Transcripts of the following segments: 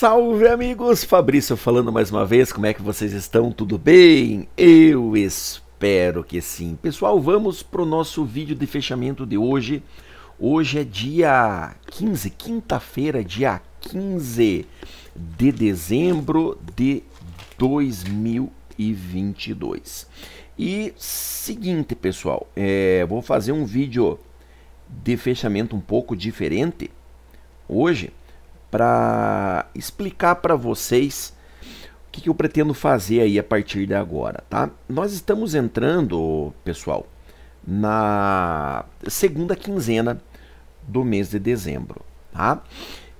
Salve amigos, Fabrício falando mais uma vez, como é que vocês estão? Tudo bem? Eu espero que sim. Pessoal, vamos para o nosso vídeo de fechamento de hoje. Hoje é dia 15, quinta-feira, dia 15 de dezembro de 2022. E seguinte, pessoal, é, vou fazer um vídeo de fechamento um pouco diferente hoje para explicar para vocês o que, que eu pretendo fazer aí a partir de agora, tá? Nós estamos entrando, pessoal, na segunda quinzena do mês de dezembro, tá?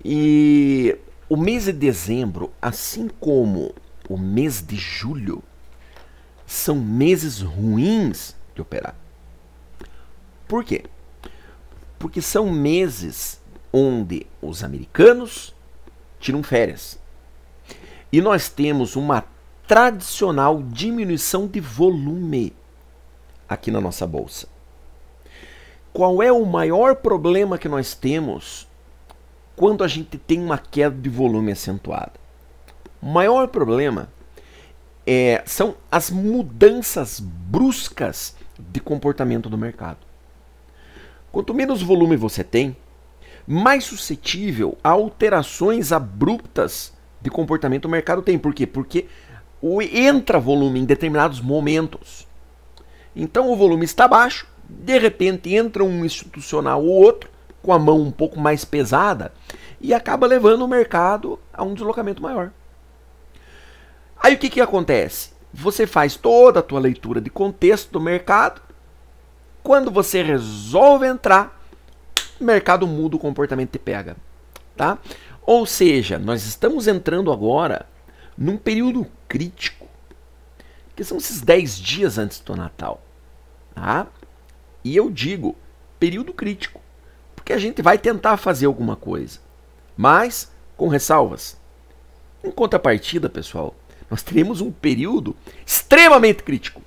E o mês de dezembro, assim como o mês de julho, são meses ruins de operar. Por quê? Porque são meses onde os americanos tiram férias. E nós temos uma tradicional diminuição de volume aqui na nossa bolsa. Qual é o maior problema que nós temos quando a gente tem uma queda de volume acentuada? O maior problema é, são as mudanças bruscas de comportamento do mercado. Quanto menos volume você tem, mais suscetível a alterações abruptas de comportamento o mercado tem. Por quê? Porque o, entra volume em determinados momentos. Então o volume está baixo, de repente entra um institucional ou outro com a mão um pouco mais pesada e acaba levando o mercado a um deslocamento maior. Aí o que, que acontece? Você faz toda a tua leitura de contexto do mercado. Quando você resolve entrar, o mercado muda o comportamento de pega, tá? Ou seja, nós estamos entrando agora num período crítico, que são esses 10 dias antes do Natal, tá? E eu digo período crítico, porque a gente vai tentar fazer alguma coisa, mas com ressalvas. Em contrapartida, pessoal, nós teremos um período extremamente crítico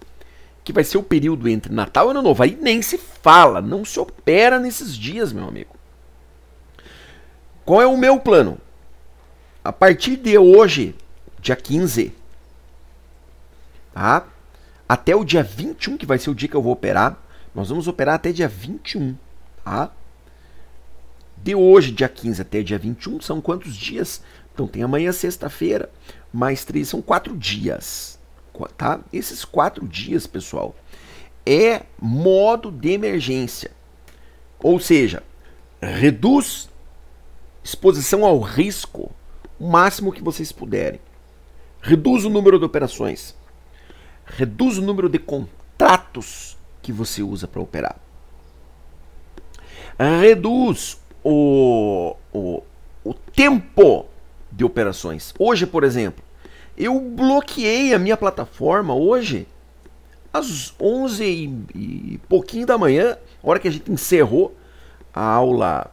que vai ser o período entre Natal e Ano Novo. Aí nem se fala, não se opera nesses dias, meu amigo. Qual é o meu plano? A partir de hoje, dia 15, tá? Até o dia 21, que vai ser o dia que eu vou operar, nós vamos operar até dia 21, tá? De hoje, dia 15 até dia 21, são quantos dias? Então tem amanhã, sexta-feira, mais três, são quatro dias tá? Esses quatro dias, pessoal, é modo de emergência. Ou seja, reduz exposição ao risco o máximo que vocês puderem. Reduz o número de operações. Reduz o número de contratos que você usa para operar. Reduz o, o, o tempo de operações. Hoje, por exemplo, eu bloqueei a minha plataforma hoje às 11 e, e pouquinho da manhã, hora que a gente encerrou a aula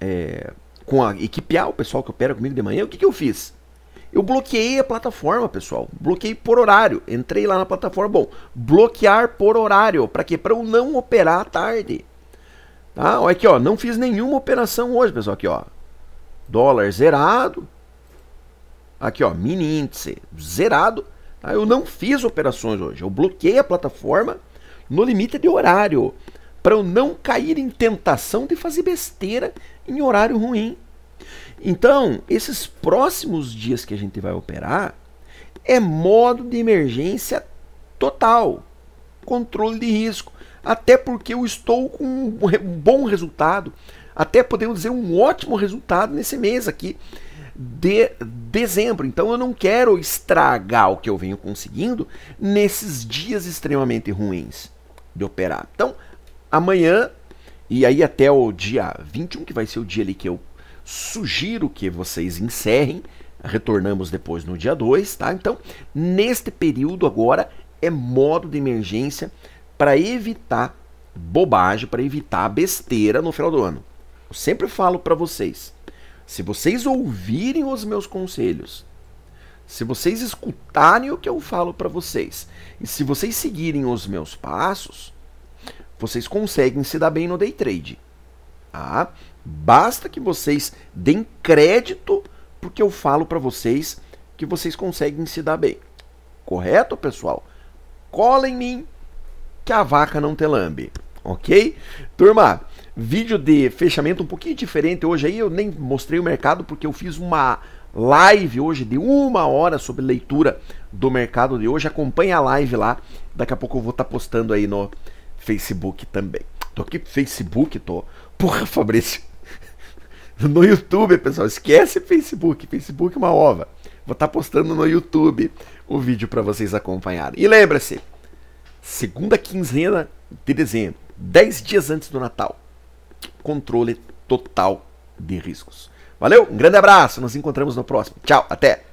é, com a equipe A, o pessoal que opera comigo de manhã, o que, que eu fiz? Eu bloqueei a plataforma, pessoal. Bloqueei por horário. Entrei lá na plataforma. Bom, bloquear por horário. Para quê? Para eu não operar à tarde. Tá? Olha aqui, ó. Não fiz nenhuma operação hoje, pessoal. Aqui, ó. Dólar zerado. Aqui, ó, mini índice zerado. Tá? Eu não fiz operações hoje. Eu bloqueei a plataforma no limite de horário para eu não cair em tentação de fazer besteira em horário ruim. Então, esses próximos dias que a gente vai operar é modo de emergência total, controle de risco, até porque eu estou com um bom resultado, até podemos dizer um ótimo resultado nesse mês aqui, de dezembro. Então eu não quero estragar o que eu venho conseguindo nesses dias extremamente ruins de operar. Então, amanhã e aí até o dia 21, que vai ser o dia ali que eu sugiro que vocês encerrem, retornamos depois no dia 2, tá? Então, neste período agora é modo de emergência para evitar bobagem, para evitar besteira no final do ano. Eu sempre falo para vocês, se vocês ouvirem os meus conselhos, se vocês escutarem o que eu falo para vocês, e se vocês seguirem os meus passos, vocês conseguem se dar bem no day trade. Ah, Basta que vocês deem crédito porque eu falo para vocês que vocês conseguem se dar bem. Correto, pessoal? Cola em mim que a vaca não te lambe, ok? Turma, vídeo de fechamento um pouquinho diferente hoje aí. Eu nem mostrei o mercado porque eu fiz uma live hoje de uma hora sobre leitura do mercado de hoje. Acompanhe a live lá. Daqui a pouco eu vou estar tá postando aí no Facebook também. Tô aqui Facebook, tô. Porra, Fabrício. No YouTube, pessoal, esquece Facebook. Facebook é uma ova. Vou estar tá postando no YouTube o vídeo para vocês acompanharem. E lembra-se, segunda quinzena de dezembro, 10 dias antes do Natal controle total de riscos. Valeu, um grande abraço, nos encontramos no próximo. Tchau, até!